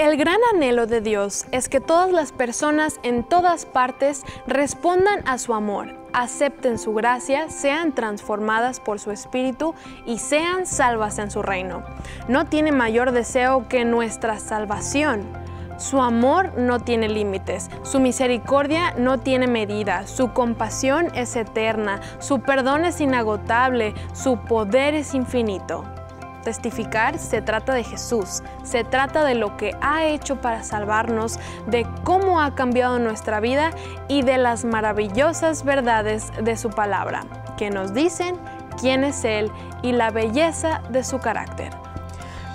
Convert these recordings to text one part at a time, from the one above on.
El gran anhelo de Dios es que todas las personas en todas partes respondan a su amor, acepten su gracia, sean transformadas por su espíritu y sean salvas en su reino. No tiene mayor deseo que nuestra salvación. Su amor no tiene límites, su misericordia no tiene medida, su compasión es eterna, su perdón es inagotable, su poder es infinito. Testificar se trata de Jesús, se trata de lo que ha hecho para salvarnos, de cómo ha cambiado nuestra vida y de las maravillosas verdades de su palabra, que nos dicen quién es Él y la belleza de su carácter.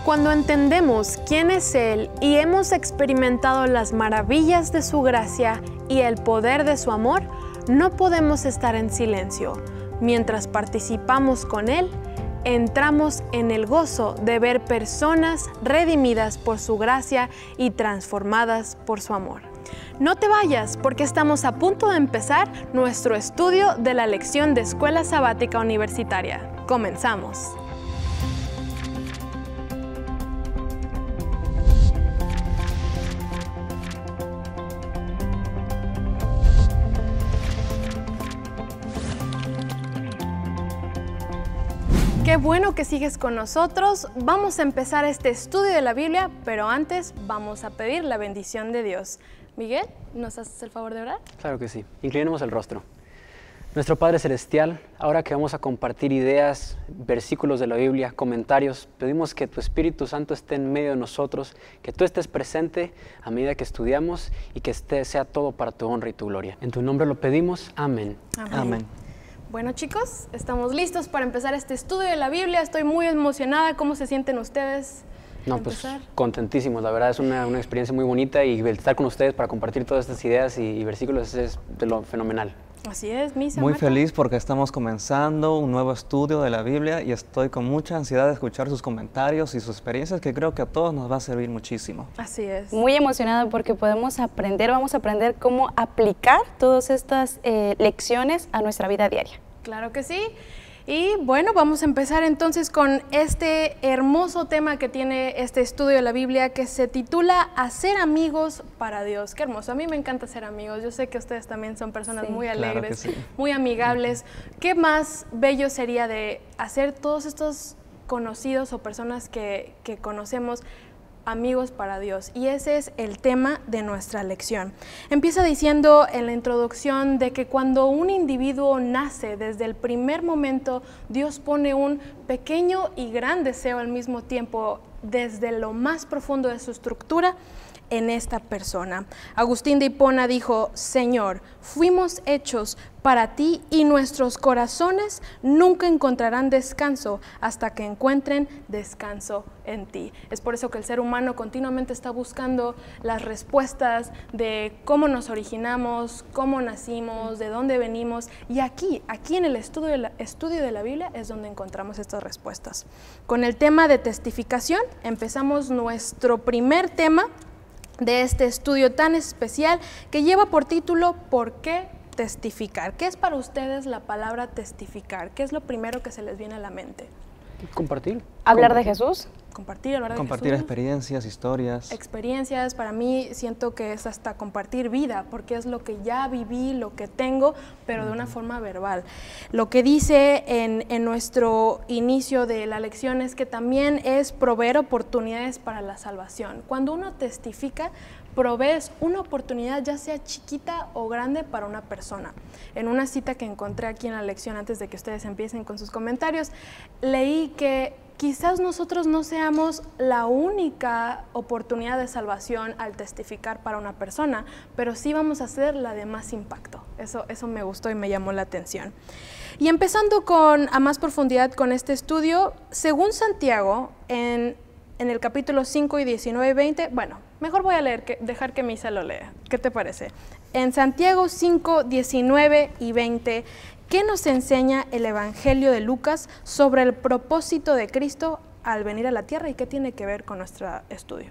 Cuando entendemos quién es Él y hemos experimentado las maravillas de su gracia y el poder de su amor, no podemos estar en silencio. Mientras participamos con Él, entramos en el gozo de ver personas redimidas por su gracia y transformadas por su amor. No te vayas porque estamos a punto de empezar nuestro estudio de la lección de Escuela Sabática Universitaria. Comenzamos. bueno que sigues con nosotros. Vamos a empezar este estudio de la Biblia, pero antes vamos a pedir la bendición de Dios. Miguel, ¿nos haces el favor de orar? Claro que sí. Inclinemos el rostro. Nuestro Padre Celestial, ahora que vamos a compartir ideas, versículos de la Biblia, comentarios, pedimos que tu Espíritu Santo esté en medio de nosotros, que tú estés presente a medida que estudiamos y que esté, sea todo para tu honra y tu gloria. En tu nombre lo pedimos. Amén. Amén. Bueno chicos, estamos listos para empezar este estudio de la Biblia. Estoy muy emocionada. ¿Cómo se sienten ustedes? No, pues contentísimos. La verdad es una, una, experiencia muy bonita y estar con ustedes para compartir todas estas ideas y, versículos es de lo fenomenal. Así es, misa. Muy feliz porque estamos comenzando un nuevo estudio de la Biblia y estoy con mucha ansiedad de escuchar sus comentarios y sus experiencias que creo que a todos nos va a servir muchísimo. Así es. Muy emocionada porque podemos aprender, vamos a aprender cómo aplicar todas estas eh, lecciones a nuestra vida diaria. Claro que sí. Y bueno, vamos a empezar entonces con este hermoso tema que tiene este estudio de la Biblia que se titula Hacer amigos para Dios. Qué hermoso. A mí me encanta ser amigos. Yo sé que ustedes también son personas muy alegres, muy amigables. ¿Qué más bello sería de hacer todos estos conocidos o personas que conocemos amigos para Dios. Y ese es el tema de nuestra lección. Empieza diciendo en la introducción de que cuando un individuo nace desde el primer momento, Dios pone un pequeño y gran deseo al mismo tiempo desde lo más profundo de su estructura en esta persona. Agustín de Hipona dijo, Señor, fuimos hechos para ti y nuestros corazones nunca encontrarán descanso hasta que encuentren descanso en ti. Es por eso que el ser humano continuamente está buscando las respuestas de cómo nos originamos, cómo nacimos, de dónde venimos. Y aquí, aquí en el estudio de la, estudio de la Biblia es donde encontramos estas respuestas. Con el tema de testificación empezamos nuestro primer tema de este estudio tan especial que lleva por título ¿Por qué testificar? ¿Qué es para ustedes la palabra testificar? ¿Qué es lo primero que se les viene a la mente? Compartir. Hablar de Jesús, compartir, Compartir experiencias, historias. Experiencias, para mí siento que es hasta compartir vida, porque es lo que ya viví, lo que tengo, pero de una forma verbal. Lo que dice en, en nuestro inicio de la lección es que también es proveer oportunidades para la salvación. Cuando uno testifica, provees una oportunidad, ya sea chiquita o grande, para una persona. En una cita que encontré aquí en la lección, antes de que ustedes empiecen con sus comentarios, leí que quizás nosotros no seamos la única oportunidad de salvación al testificar para una persona, pero sí vamos a ser la de más impacto. Eso, eso me gustó y me llamó la atención. Y empezando con, a más profundidad con este estudio, según Santiago, en, el capítulo 5 y 19 y 20, bueno, mejor voy a leer, que, dejar que Misa lo lea. ¿Qué te parece? En Santiago 5, 19 y 20 ¿Qué nos enseña el Evangelio de Lucas sobre el propósito de Cristo al venir a la tierra y qué tiene que ver con nuestro estudio?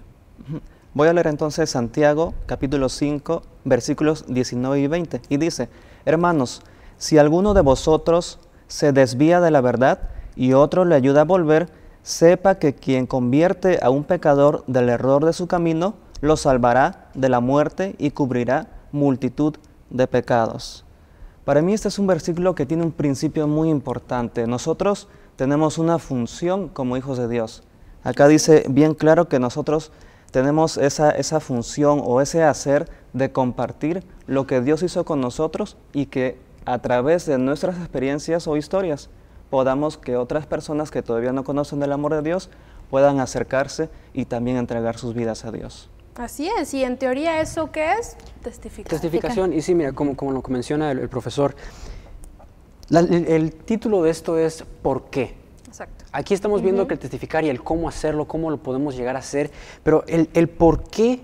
Voy a leer entonces Santiago capítulo 5 versículos 19 y 20 y dice, hermanos, si alguno de vosotros se desvía de la verdad y otro le ayuda a volver, sepa que quien convierte a un pecador del error de su camino, lo salvará de la muerte y cubrirá multitud de pecados. Para mí este es un versículo que tiene un principio muy importante. Nosotros tenemos una función como hijos de Dios. Acá dice bien claro que nosotros tenemos esa, esa función o ese hacer de compartir lo que Dios hizo con nosotros y que a través de nuestras experiencias o historias podamos que otras personas que todavía no conocen el amor de Dios puedan acercarse y también entregar sus vidas a Dios. Así es, y en teoría eso qué es? Testificación. Testificación, y sí, mira, como, como lo menciona el, profesor, el, título de esto es ¿por qué? Exacto. Aquí estamos viendo que el testificar y el cómo hacerlo, cómo lo podemos llegar a hacer, pero el, el por qué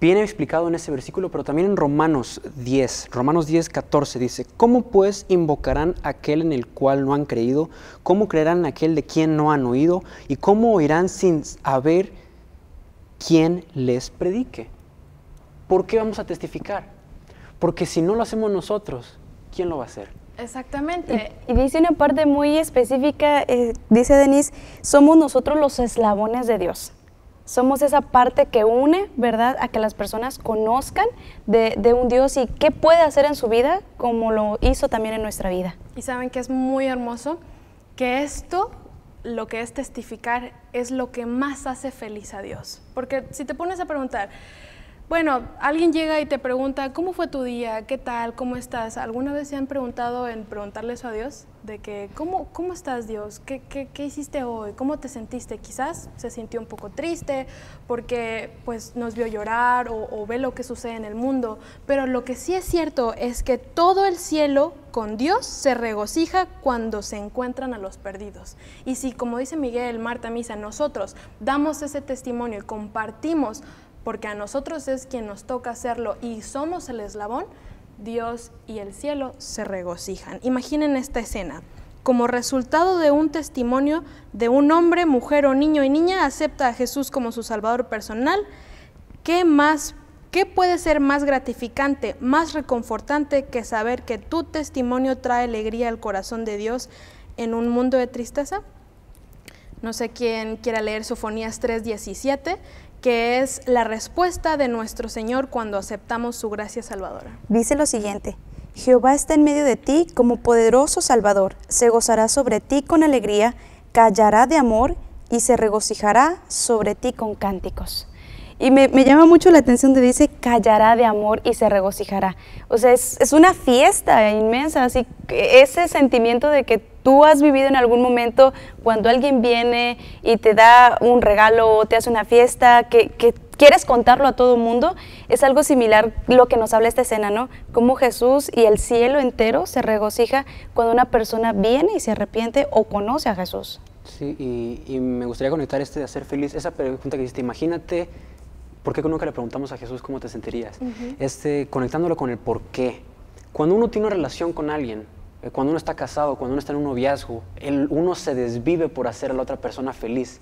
viene explicado en ese versículo, pero también en Romanos 10, Romanos 10, 14 dice, ¿cómo pues invocarán aquel en el cual no han creído? ¿Cómo creerán aquel de quien no han oído? ¿Y cómo oirán sin haber Quién les predique. ¿Por qué vamos a testificar? Porque si no lo hacemos nosotros, ¿quién lo va a hacer? Exactamente. Y, dice una parte muy específica, eh, dice Denise, somos nosotros los eslabones de Dios. Somos esa parte que une, ¿verdad?, a que las personas conozcan de, de un Dios y qué puede hacer en su vida, como lo hizo también en nuestra vida. Y saben que es muy hermoso que esto lo que es testificar es lo que más hace feliz a Dios. Porque si te pones a preguntar, bueno, alguien llega y te pregunta, ¿cómo fue tu día? ¿Qué tal? ¿Cómo estás? ¿Alguna vez se han preguntado en preguntarles a Dios? De que, ¿cómo, cómo estás Dios? ¿Qué, ¿Qué, hiciste hoy? ¿Cómo te sentiste? Quizás se sintió un poco triste porque pues, nos vio llorar o, o ve lo que sucede en el mundo. Pero lo que sí es cierto es que todo el cielo con Dios se regocija cuando se encuentran a los perdidos. Y si, como dice Miguel, Marta, Misa, nosotros damos ese testimonio y compartimos porque a nosotros es quien nos toca hacerlo y somos el eslabón, Dios y el cielo se regocijan. Imaginen esta escena. Como resultado de un testimonio de un hombre, mujer o niño y niña acepta a Jesús como su salvador personal, ¿qué más ¿Qué puede ser más gratificante, más reconfortante que saber que tu testimonio trae alegría al corazón de Dios en un mundo de tristeza? No sé quién quiera leer Sofonías 3:17, que es la respuesta de nuestro Señor cuando aceptamos su gracia salvadora. Dice lo siguiente, Jehová está en medio de ti como poderoso Salvador, se gozará sobre ti con alegría, callará de amor y se regocijará sobre ti con cánticos. Y me, llama mucho la atención de dice, callará de amor y se regocijará. O sea, es, una fiesta inmensa, así, ese sentimiento de que ¿Tú has vivido en algún momento cuando alguien viene y te da un regalo o te hace una fiesta que, quieres contarlo a todo el mundo? Es algo similar lo que nos habla esta escena, ¿no? Cómo Jesús y el cielo entero se regocija cuando una persona viene y se arrepiente o conoce a Jesús. Sí, y, me gustaría conectar este de hacer feliz, esa pregunta que hiciste, imagínate, ¿por qué nunca le preguntamos a Jesús cómo te sentirías? este, conectándolo con el por qué. Cuando uno tiene una relación con alguien, eh, cuando uno está casado, cuando uno está en un noviazgo, el, uno se desvive por hacer a la otra persona feliz.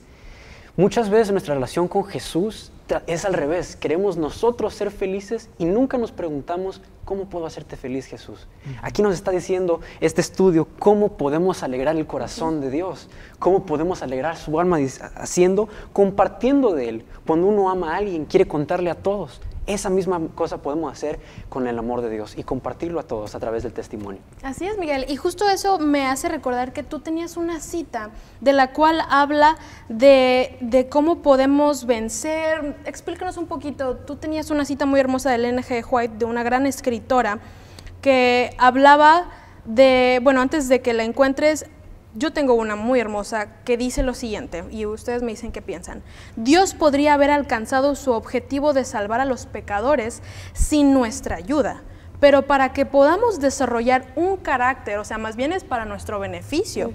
Muchas veces nuestra relación con Jesús es al revés. Queremos nosotros ser felices y nunca nos preguntamos cómo puedo hacerte feliz, Jesús. Aquí nos está diciendo este estudio cómo podemos alegrar el corazón de Dios, cómo podemos alegrar su alma haciendo, compartiendo de Él. Cuando uno ama a alguien, quiere contarle a todos. Esa misma cosa podemos hacer con el amor de Dios y compartirlo a todos a través del testimonio. Así es, Miguel. Y justo eso me hace recordar que tú tenías una cita de la cual habla de, cómo podemos vencer. Explícanos un poquito. Tú tenías una cita muy hermosa de NG G. White, de una gran escritora, que hablaba de, bueno, antes de que la encuentres, yo tengo una muy hermosa que dice lo siguiente, y ustedes me dicen qué piensan. Dios podría haber alcanzado su objetivo de salvar a los pecadores sin nuestra ayuda, pero para que podamos desarrollar un carácter, o sea, más bien es para nuestro beneficio,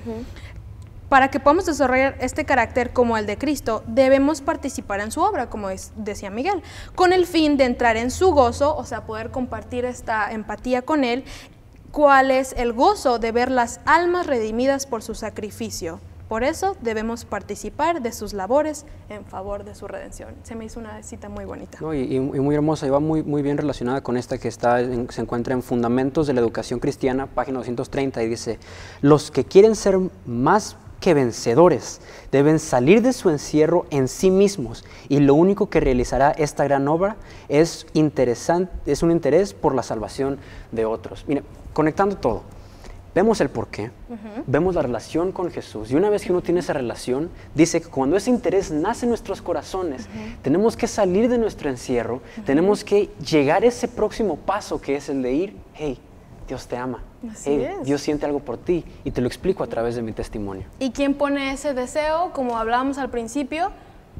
para que podamos desarrollar este carácter como el de Cristo, debemos participar en su obra, como es, decía Miguel, con el fin de entrar en su gozo, o sea, poder compartir esta empatía con Él cuál es el gozo de ver las almas redimidas por su sacrificio. Por eso debemos participar de sus labores en favor de su redención. Se me hizo una cita muy bonita. y, muy hermosa, y va muy, bien relacionada con esta que está se encuentra en Fundamentos de la Educación Cristiana, página 230, y dice, los que quieren ser más que vencedores deben salir de su encierro en sí mismos y lo único que realizará esta gran obra es, interesante, es un interés por la salvación de otros. Mire, conectando todo. Vemos el porqué, vemos la relación con Jesús y una vez que uno tiene esa relación, dice que cuando ese interés nace en nuestros corazones, tenemos que salir de nuestro encierro, tenemos que llegar a ese próximo paso que es el de ir, hey, Dios te ama. Hey, Dios siente algo por ti y te lo explico a través de mi testimonio. ¿Y quién pone ese deseo? Como hablábamos al principio,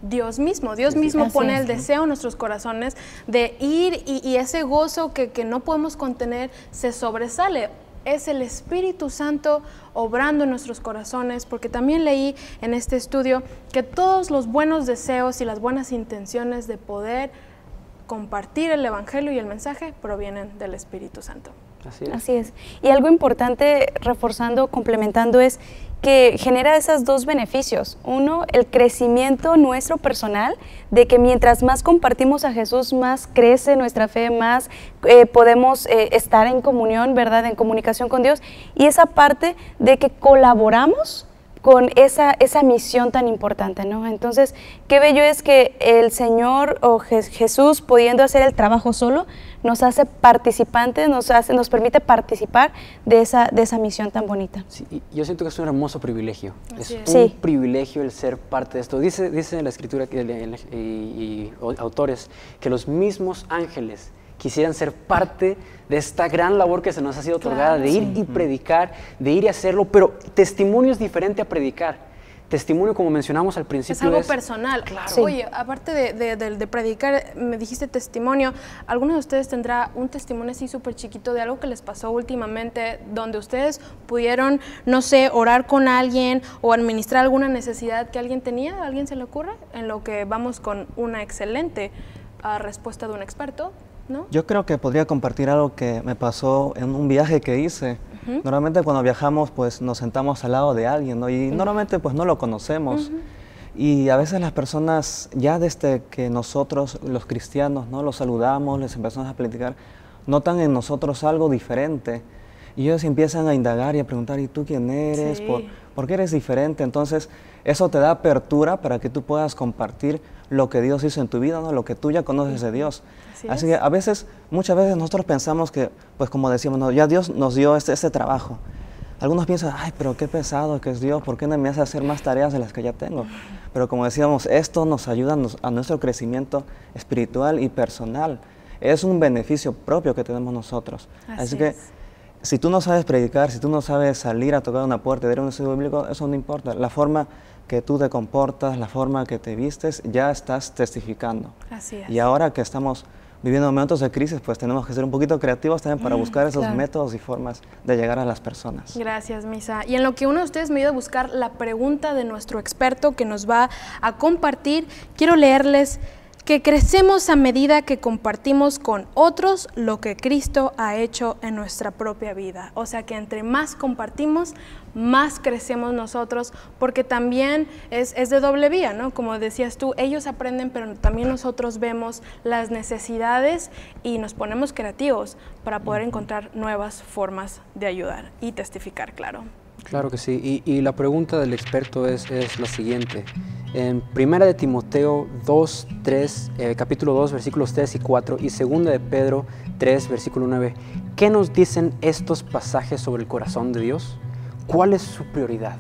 Dios mismo. Dios mismo pone el deseo en nuestros corazones de ir y, ese gozo que, no podemos contener se sobresale. Es el Espíritu Santo obrando en nuestros corazones, porque también leí en este estudio que todos los buenos deseos y las buenas intenciones de poder compartir el Evangelio y el mensaje provienen del Espíritu Santo. Así es. Y algo importante, reforzando, complementando, es que genera esos dos beneficios. Uno, el crecimiento nuestro personal, de que mientras más compartimos a Jesús, más crece nuestra fe, más eh, podemos eh, estar en comunión, ¿verdad? En comunicación con Dios. Y esa parte de que colaboramos con esa, esa misión tan importante, ¿no? Entonces, qué bello es que el Señor o Jesús, pudiendo hacer el trabajo solo, nos hace participantes, nos, hace, nos permite participar de esa, de esa misión tan bonita. yo siento que es un hermoso privilegio, es, un privilegio el ser parte de esto. Dice, dice en la escritura y, autores que los mismos ángeles quisieran ser parte de esta gran labor que se nos ha sido otorgada, de ir y predicar, de ir y hacerlo, pero testimonio es diferente a predicar testimonio, como mencionamos al principio. Es algo personal. Claro. Oye, aparte de, de, predicar, me dijiste testimonio. ¿Alguno de ustedes tendrá un testimonio así súper chiquito de algo que les pasó últimamente, donde ustedes pudieron, no sé, orar con alguien o administrar alguna necesidad que alguien tenía? alguien se le ocurre? En lo que vamos con una excelente ah, respuesta de un experto. ¿No? Yo creo que podría compartir algo que me pasó en un viaje que hice. Normalmente cuando viajamos pues nos sentamos al lado de alguien y normalmente pues no lo conocemos. Y a veces las personas, ya desde que nosotros los cristianos ¿no? los saludamos, les empezamos a platicar, notan en nosotros algo diferente. Y ellos empiezan a indagar y a preguntar, ¿y tú quién eres? ¿Por qué eres diferente? Entonces, eso te da apertura para que tú puedas compartir lo que Dios hizo en tu vida, ¿no? lo que tú ya conoces de Dios. Así, que a veces, muchas veces nosotros pensamos que, pues como decíamos, ya Dios nos dio este, este, trabajo. Algunos piensan, ay, pero qué pesado que es Dios, ¿por qué no me hace hacer más tareas de las que ya tengo? Pero como decíamos, esto nos ayuda a nuestro crecimiento espiritual y personal. Es un beneficio propio que tenemos nosotros. Así, que si tú no sabes predicar, si tú no sabes salir a tocar una puerta y dar un estudio bíblico, eso no importa. La forma que tú te comportas, la forma que te vistes, ya estás testificando. Así es. Y ahora que estamos viviendo momentos de crisis, pues tenemos que ser un poquito creativos también para mm, buscar esos métodos y formas de llegar a las personas. Gracias, Misa. Y en lo que uno de ustedes me ha a buscar la pregunta de nuestro experto que nos va a compartir, quiero leerles que crecemos a medida que compartimos con otros lo que Cristo ha hecho en nuestra propia vida. O sea que entre más compartimos, más crecemos nosotros, porque también es, es, de doble vía, ¿no? Como decías tú, ellos aprenden, pero también nosotros vemos las necesidades y nos ponemos creativos para poder encontrar nuevas formas de ayudar y testificar, claro. Claro que sí. Y, la pregunta del experto es, la siguiente. En Primera de Timoteo 2, 3, eh, capítulo 2, versículos 3 y 4, y Segunda de Pedro 3, versículo 9, ¿qué nos dicen estos pasajes sobre el corazón de Dios? ¿Cuál es su prioridad?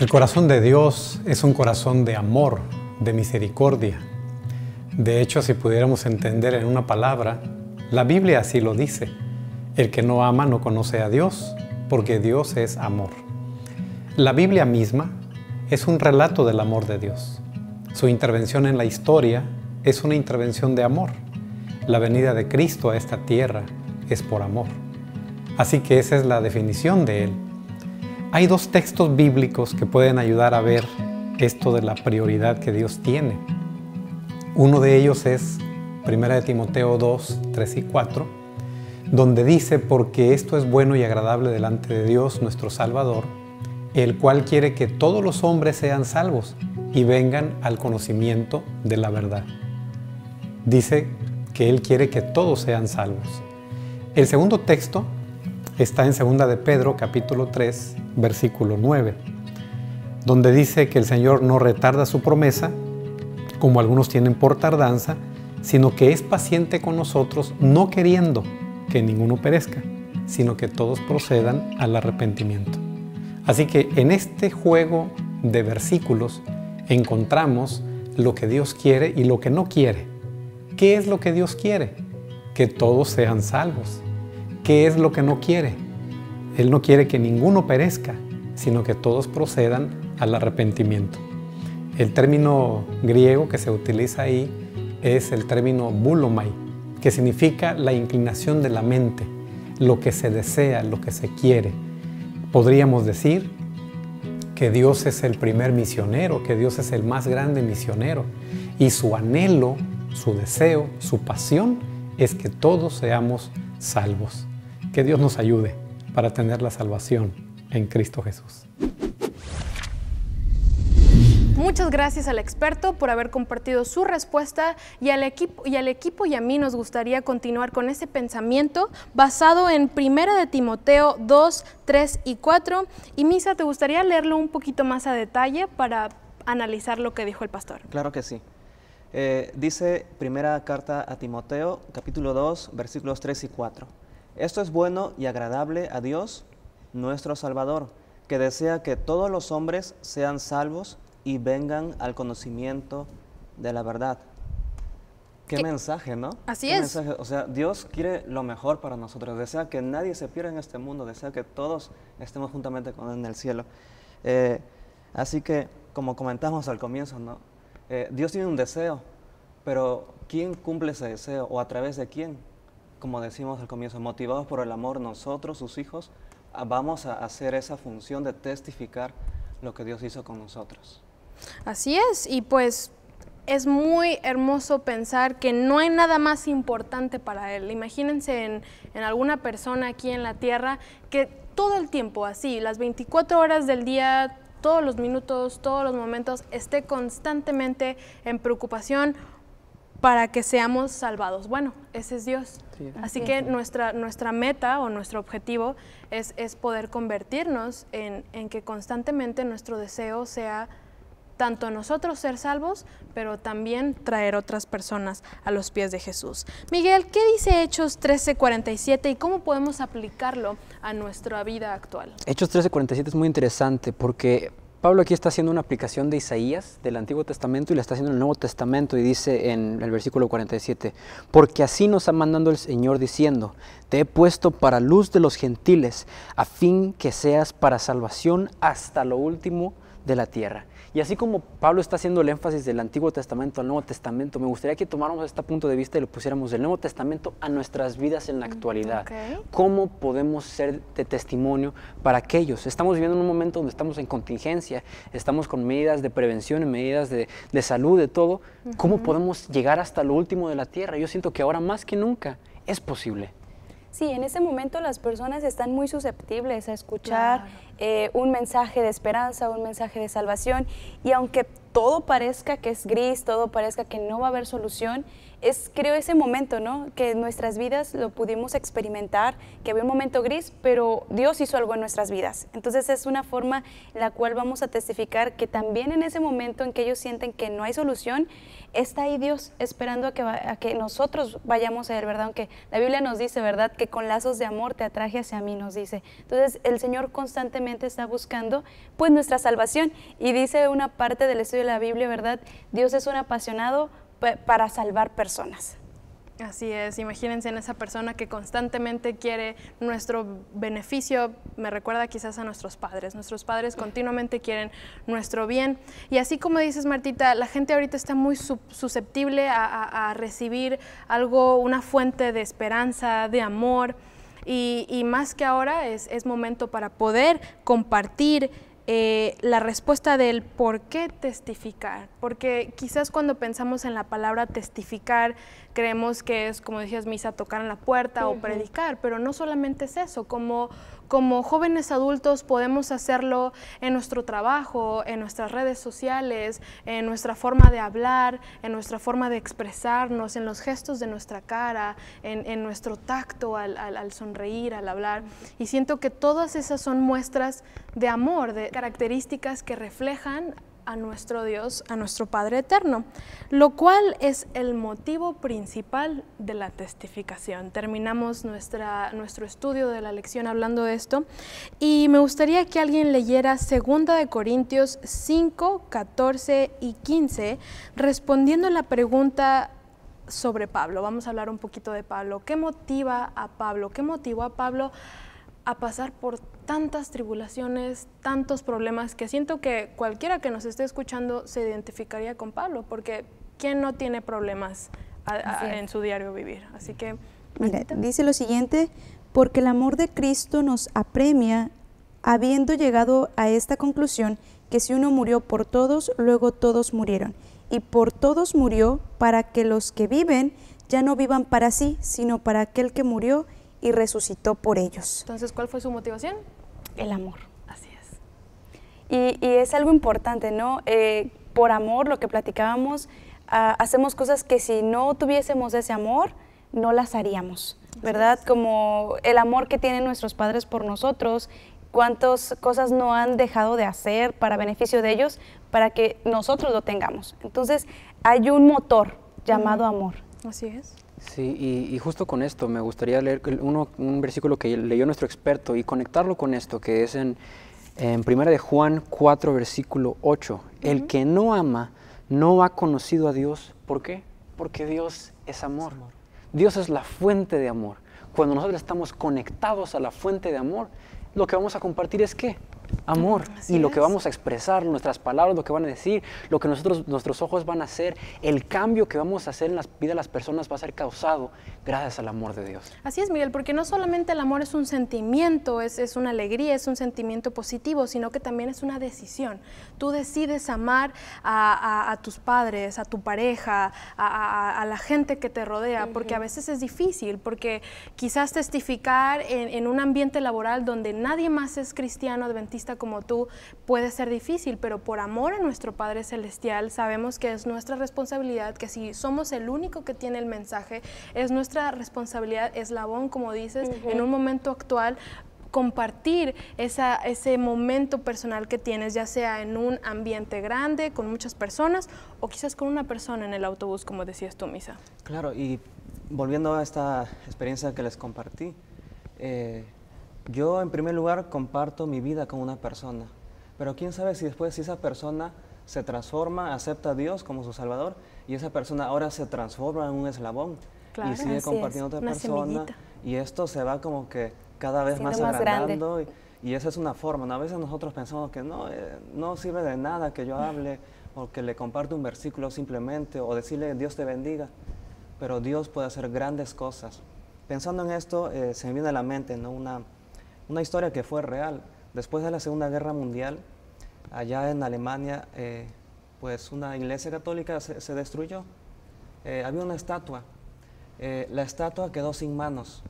El corazón de Dios es un corazón de amor, de misericordia. De hecho, si pudiéramos entender en una palabra, la Biblia así lo dice. El que no ama no conoce a Dios, porque Dios es amor. La Biblia misma es un relato del amor de Dios. Su intervención en la historia es una intervención de amor. La venida de Cristo a esta tierra es por amor. Así que esa es la definición de Él. Hay dos textos bíblicos que pueden ayudar a ver esto de la prioridad que Dios tiene. Uno de ellos es 1 Timoteo 2, 3 y 4 donde dice, porque esto es bueno y agradable delante de Dios nuestro Salvador, el cual quiere que todos los hombres sean salvos y vengan al conocimiento de la verdad. Dice que Él quiere que todos sean salvos. El segundo texto está en 2 de Pedro capítulo 3 versículo 9, donde dice que el Señor no retarda su promesa, como algunos tienen por tardanza, sino que es paciente con nosotros, no queriendo que ninguno perezca, sino que todos procedan al arrepentimiento. Así que en este juego de versículos encontramos lo que Dios quiere y lo que no quiere. ¿Qué es lo que Dios quiere? Que todos sean salvos. ¿Qué es lo que no quiere? Él no quiere que ninguno perezca, sino que todos procedan al arrepentimiento. El término griego que se utiliza ahí es el término bulomai, que significa la inclinación de la mente, lo que se desea, lo que se quiere. Podríamos decir que Dios es el primer misionero, que Dios es el más grande misionero y su anhelo, su deseo, su pasión es que todos seamos salvos. Que Dios nos ayude para tener la salvación en Cristo Jesús. Muchas gracias al experto por haber compartido su respuesta y al, equipo, y al equipo y a mí nos gustaría continuar con ese pensamiento basado en Primera de Timoteo 2, 3 y 4. Y Misa, ¿te gustaría leerlo un poquito más a detalle para analizar lo que dijo el pastor? Claro que sí. Eh, dice primera carta a Timoteo, capítulo 2, versículos 3 y 4. Esto es bueno y agradable a Dios, nuestro Salvador, que desea que todos los hombres sean salvos y vengan al conocimiento de la verdad. Qué, mensaje, ¿no? Así es. O sea, Dios quiere lo mejor para nosotros, desea que nadie se pierda en este mundo, desea que todos estemos juntamente con Él en el cielo. Eh, así que, como comentamos al comienzo, ¿no? Eh, Dios tiene un deseo, pero ¿quién cumple ese deseo o a través de quién? Como decimos al comienzo, motivados por el amor, nosotros, sus hijos, vamos a hacer esa función de testificar lo que Dios hizo con nosotros. Así es, y pues es muy hermoso pensar que no hay nada más importante para él. Imagínense en, alguna persona aquí en la Tierra que todo el tiempo, así, las 24 horas del día, todos los minutos, todos los momentos, esté constantemente en preocupación para que seamos salvados. Bueno, ese es Dios. Así que nuestra, nuestra meta o nuestro objetivo es, es poder convertirnos en, en que constantemente nuestro deseo sea tanto nosotros ser salvos, pero también traer otras personas a los pies de Jesús. Miguel, ¿qué dice Hechos 13:47 y cómo podemos aplicarlo a nuestra vida actual? Hechos 13:47 es muy interesante porque Pablo aquí está haciendo una aplicación de Isaías del Antiguo Testamento y la está haciendo en el Nuevo Testamento y dice en el versículo 47, porque así nos ha mandado el Señor diciendo, te he puesto para luz de los gentiles, a fin que seas para salvación hasta lo último de la tierra. Y así como Pablo está haciendo el énfasis del Antiguo Testamento al Nuevo Testamento, me gustaría que tomáramos este punto de vista y lo pusiéramos del Nuevo Testamento a nuestras vidas en la mm, actualidad. ¿Cómo podemos ser de testimonio para aquellos? Estamos viviendo en un momento donde estamos en contingencia, estamos con medidas de prevención, medidas de, salud, de todo. ¿Cómo podemos llegar hasta lo último de la tierra? Yo siento que ahora más que nunca es posible. Sí, en ese momento las personas están muy susceptibles a escuchar eh, un mensaje de esperanza, un mensaje de salvación y aunque todo parezca que es gris, todo parezca que no va a haber solución, es creo ese momento, ¿no? Que en nuestras vidas lo pudimos experimentar, que había un momento gris, pero Dios hizo algo en nuestras vidas. Entonces es una forma en la cual vamos a testificar que también en ese momento en que ellos sienten que no hay solución, está ahí Dios esperando a que, que nosotros vayamos a Él, ¿verdad? Aunque la Biblia nos dice, ¿verdad? Que con lazos de amor te atraje hacia mí, nos dice. Entonces el Señor constantemente está buscando pues nuestra salvación. Y dice una parte del estudio la Biblia, ¿verdad? Dios es un apasionado para salvar personas. Así es, imagínense en esa persona que constantemente quiere nuestro beneficio, me recuerda quizás a nuestros padres, nuestros padres continuamente quieren nuestro bien. Y así como dices Martita, la gente ahorita está muy susceptible a, recibir algo, una fuente de esperanza, de amor, y, más que ahora es momento para poder compartir eh, la respuesta del por qué testificar, porque quizás cuando pensamos en la palabra testificar creemos que es, como decías, misa, tocar en la puerta o predicar, pero no solamente es eso, como como jóvenes adultos podemos hacerlo en nuestro trabajo, en nuestras redes sociales, en nuestra forma de hablar, en nuestra forma de expresarnos, en los gestos de nuestra cara, en, nuestro tacto al, sonreír, al hablar. Y siento que todas esas son muestras de amor, de características que reflejan a nuestro Dios, a nuestro Padre Eterno, lo cual es el motivo principal de la testificación. Terminamos nuestra, nuestro estudio de la lección hablando de esto y me gustaría que alguien leyera 2 Corintios 5, 14 y 15 respondiendo la pregunta sobre Pablo. Vamos a hablar un poquito de Pablo. ¿Qué motiva a Pablo? ¿Qué motivó a Pablo? a pasar por tantas tribulaciones, tantos problemas, que siento que cualquiera que nos esté escuchando se identificaría con Pablo, porque ¿quién no tiene problemas en su diario vivir? Así que... dice lo siguiente, porque el amor de Cristo nos apremia, habiendo llegado a esta conclusión, que si uno murió por todos, luego todos murieron. Y por todos murió para que los que viven ya no vivan para sí, sino para aquel que murió y resucitó por ellos. Entonces, ¿cuál fue su motivación? El amor. Así es. Y, es algo importante, ¿no? Eh, por amor, lo que platicábamos, ah, hacemos cosas que si no tuviésemos ese amor, no las haríamos, ¿verdad? Como el amor que tienen nuestros padres por nosotros, cuántas cosas no han dejado de hacer para beneficio de ellos, para que nosotros lo tengamos. Entonces, hay un motor llamado amor. Así es. Sí, y, justo con esto me gustaría leer un versículo que leyó nuestro experto y conectarlo con esto, que es en, en 1 de Juan 4, versículo 8. El que no ama no ha conocido a Dios. ¿Por qué? Porque Dios es amor. es amor. Dios es la fuente de amor. Cuando nosotros estamos conectados a la fuente de amor, lo que vamos a compartir es qué? amor. y lo que vamos a expresar, nuestras palabras, lo que van a decir, lo que nosotros, nuestros ojos van a hacer, el cambio que vamos a hacer en la vida de las personas va a ser causado gracias al amor de Dios. Así es, Miguel, porque no solamente el amor es un sentimiento, es, es, una alegría, es un sentimiento positivo, sino que también es una decisión. Tú decides amar a, tus padres, a tu pareja, a, la gente que te rodea, porque a veces es difícil, porque quizás testificar en, en un ambiente laboral donde nadie más es cristiano, adventista como tú, puede ser difícil, pero por amor a nuestro Padre Celestial sabemos que es nuestra responsabilidad, que si somos el único que tiene el mensaje, es nuestra responsabilidad, eslabón, como dices, en un momento actual compartir esa, ese momento personal que tienes, ya sea en un ambiente grande, con muchas personas, o quizás con una persona en el autobús, como decías tú, Misa. Claro, y volviendo a esta experiencia que les compartí, eh, yo en primer lugar comparto mi vida con una persona, pero quién sabe si después si esa persona se transforma, acepta a Dios como su Salvador, y esa persona ahora se transforma en un eslabón y sigue compartiendo otra persona. Y esto se va como que cada vez más, agrandando. Y, esa es una forma. ¿no? A veces nosotros pensamos que no, eh, no sirve de nada que yo hable o que le comparte un versículo simplemente o decirle Dios te bendiga. Pero Dios puede hacer grandes cosas. Pensando en esto, eh, se me viene a la mente ¿no? una, una historia que fue real. Después de la Segunda Guerra Mundial, allá en Alemania, eh, pues una iglesia católica se, se destruyó. había una estatua eh, la estatua quedó sin manos.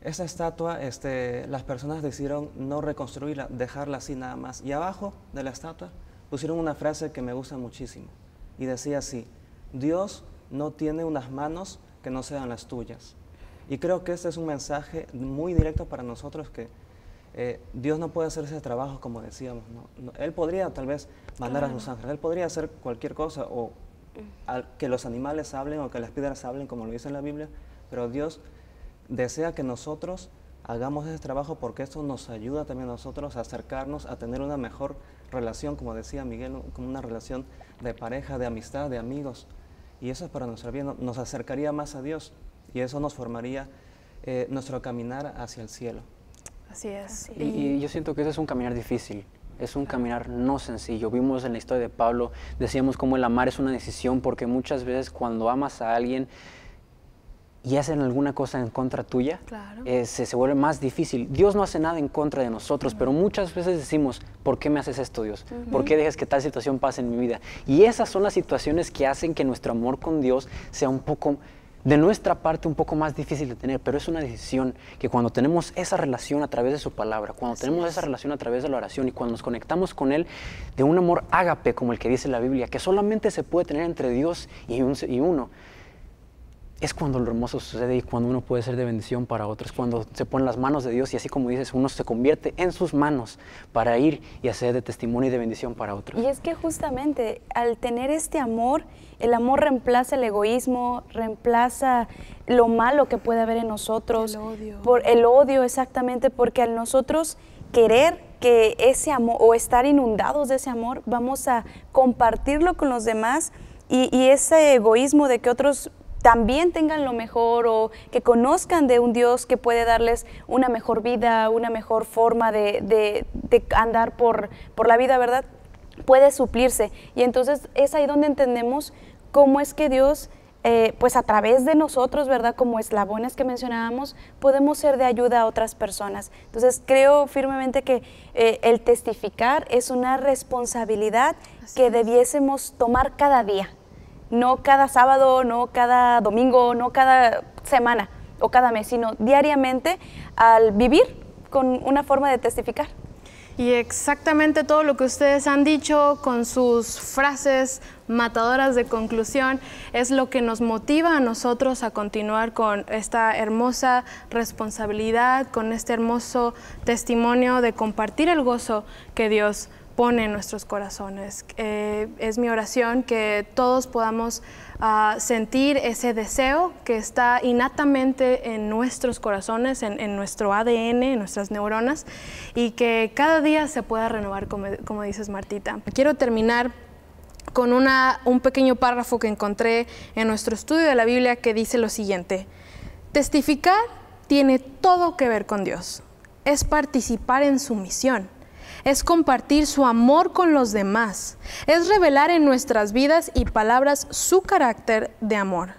Esa estatua, este, las personas decidieron no reconstruirla, dejarla así nada más. Y abajo de la estatua pusieron una frase que me gusta muchísimo. Y decía así, Dios no tiene unas manos que no sean las tuyas. Y creo que este es un mensaje muy directo para nosotros que eh, Dios no puede hacer ese trabajo como decíamos. Él podría tal vez mandar a los ángeles, Él podría hacer cualquier cosa o que los animales hablen o que las piedras hablen, como lo dice la Biblia, pero Dios desea que nosotros hagamos ese trabajo porque eso nos ayuda también a nosotros a acercarnos, a tener una mejor relación, como decía Miguel, como una relación de pareja, de amistad, de amigos. Y eso es para nuestra bien, nos acercaría más a Dios y eso nos formaría eh, nuestro caminar hacia el cielo. Así es. y, yo siento que ese es un caminar difícil, es un caminar no sencillo. Vimos en la historia de Pablo, decíamos cómo el amar es una decisión, porque muchas veces cuando amas a alguien y hacen alguna cosa en contra tuya, eh, se, se, vuelve más difícil. Dios no hace nada en contra de nosotros, pero muchas veces decimos, ¿por qué me haces esto, Dios? ¿Por qué dejas que tal situación pase en mi vida? Y esas son las situaciones que hacen que nuestro amor con Dios sea un poco de nuestra parte un poco más difícil de tener, pero es una decisión que cuando tenemos esa relación a través de su palabra, cuando tenemos esa relación a través de la oración y cuando nos conectamos con Él de un amor ágape como el que dice la Biblia, que solamente se puede tener entre Dios y uno, es cuando lo hermoso sucede y cuando uno puede ser de bendición para otros, cuando se ponen las manos de Dios y así como dices, uno se convierte en sus manos para ir y hacer de testimonio y de bendición para otros. Y es que justamente al tener este amor, el amor reemplaza el egoísmo, reemplaza lo malo que puede haber en nosotros, el odio. por el odio exactamente, porque al nosotros querer que ese amor o estar inundados de ese amor, vamos a compartirlo con los demás. y ese egoísmo de que otros también tengan lo mejor o que conozcan de un Dios que puede darles una mejor vida, una mejor forma de, andar por, la vida, ¿verdad? Puede suplirse. Y entonces es ahí donde entendemos cómo es que Dios... Eh, pues a través de nosotros, ¿verdad? Como eslabones que mencionábamos, podemos ser de ayuda a otras personas. Entonces, creo firmemente que eh, el testificar es una responsabilidad que debiésemos tomar cada día, no cada sábado, no cada domingo, no cada semana o cada mes, sino diariamente al vivir con una forma de testificar. Y exactamente todo lo que ustedes han dicho con sus frases matadoras de conclusión es lo que nos motiva a nosotros a continuar con esta hermosa responsabilidad, con este hermoso testimonio de compartir el gozo que Dios pone en nuestros corazones. Eh, es mi oración que todos podamos ah, sentir ese deseo que está innatamente en nuestros corazones, en, nuestro ADN, en nuestras neuronas, y que cada día se pueda renovar, como, dices Martita. Quiero terminar con un pequeño párrafo que encontré en nuestro estudio de la Biblia que dice lo siguiente. Testificar tiene todo que ver con Dios. Es participar en su misión es compartir su amor con los demás, es revelar en nuestras vidas y palabras su carácter de amor.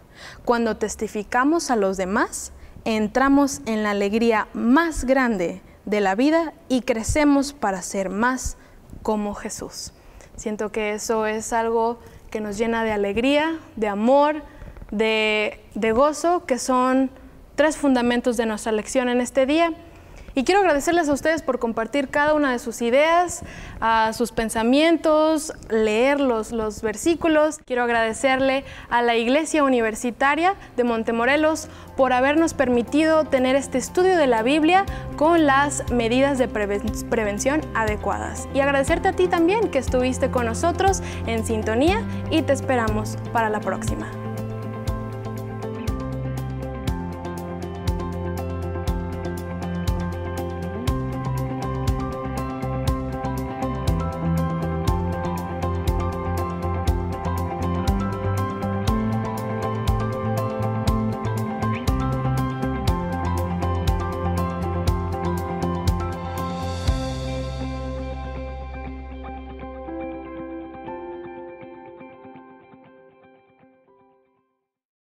Cuando testificamos a los demás, entramos en la alegría más grande de la vida y crecemos para ser más como Jesús. Siento que eso es algo que nos llena de alegría, de amor, de, gozo, que son tres fundamentos de nuestra lección en este día. Y quiero agradecerles a ustedes por compartir cada una de sus ideas, a sus pensamientos, leer los, versículos. Quiero agradecerle a la Iglesia Universitaria de Montemorelos por habernos permitido tener este estudio de la Biblia con las medidas de prevención adecuadas. Y agradecerte a ti también que estuviste con nosotros en sintonía y te esperamos para la próxima.